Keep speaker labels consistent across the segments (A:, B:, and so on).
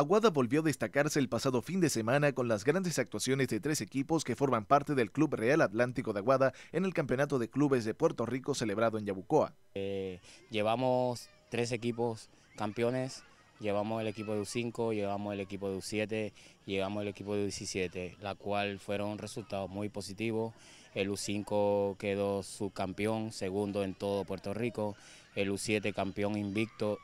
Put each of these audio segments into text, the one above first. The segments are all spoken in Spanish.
A: Aguada volvió a destacarse el pasado fin de semana con las grandes actuaciones de tres equipos que forman parte del Club Real Atlántico de Aguada en el Campeonato de Clubes de Puerto Rico celebrado en Yabucoa. Eh, llevamos tres equipos campeones,
B: llevamos el equipo de U5, llevamos el equipo de U7, llevamos el equipo de U17, la cual fueron resultados muy positivos. El U5 quedó subcampeón, segundo en todo Puerto Rico, el U7 campeón invicto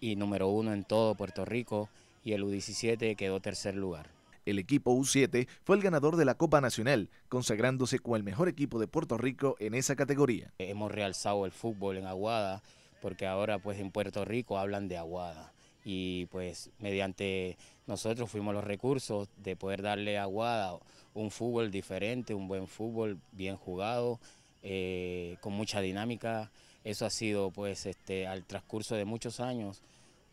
B: y número uno en todo Puerto
A: Rico y el U17 quedó tercer lugar. El equipo U7 fue el ganador de la Copa Nacional, consagrándose como el mejor equipo de Puerto Rico en esa categoría. Hemos realzado el fútbol en Aguada, porque ahora pues en Puerto Rico hablan de Aguada. Y
B: pues mediante nosotros fuimos los recursos de poder darle a Aguada un fútbol diferente, un buen fútbol bien jugado, eh, con mucha dinámica. Eso ha sido pues este, al transcurso de muchos años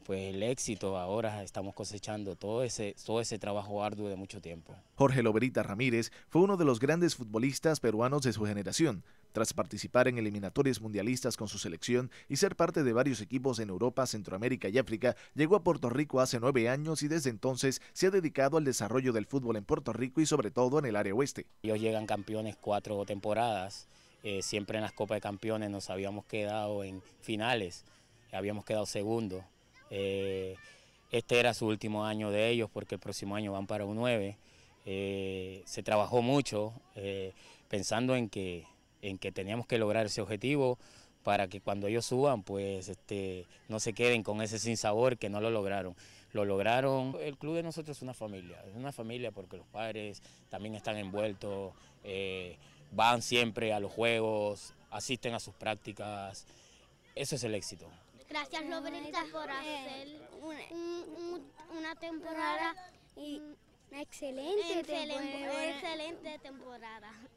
B: pues el éxito. Ahora estamos cosechando todo ese, todo ese trabajo arduo de mucho tiempo.
A: Jorge Loberita Ramírez fue uno de los grandes futbolistas peruanos de su generación. Tras participar en eliminatorias mundialistas con su selección y ser parte de varios equipos en Europa, Centroamérica y África, llegó a Puerto Rico hace nueve años y desde entonces se ha dedicado al desarrollo del fútbol en Puerto Rico y sobre todo en el área oeste. Ellos llegan campeones cuatro temporadas,
B: eh, siempre en las Copas de Campeones nos habíamos quedado en finales, habíamos quedado segundo eh, este era su último año de ellos porque el próximo año van para un 9. Eh, se trabajó mucho eh, pensando en que, en que teníamos que lograr ese objetivo para que cuando ellos suban, pues este, no se queden con ese sinsabor que no lo lograron. Lo lograron. El club de nosotros es una familia, es una familia porque los padres también están envueltos, van siempre a los juegos, asisten a sus prácticas. Eso es el éxito. Gracias, Lobrita, por hacer una, temporada y excelente, excelente temporada. Excelente temporada.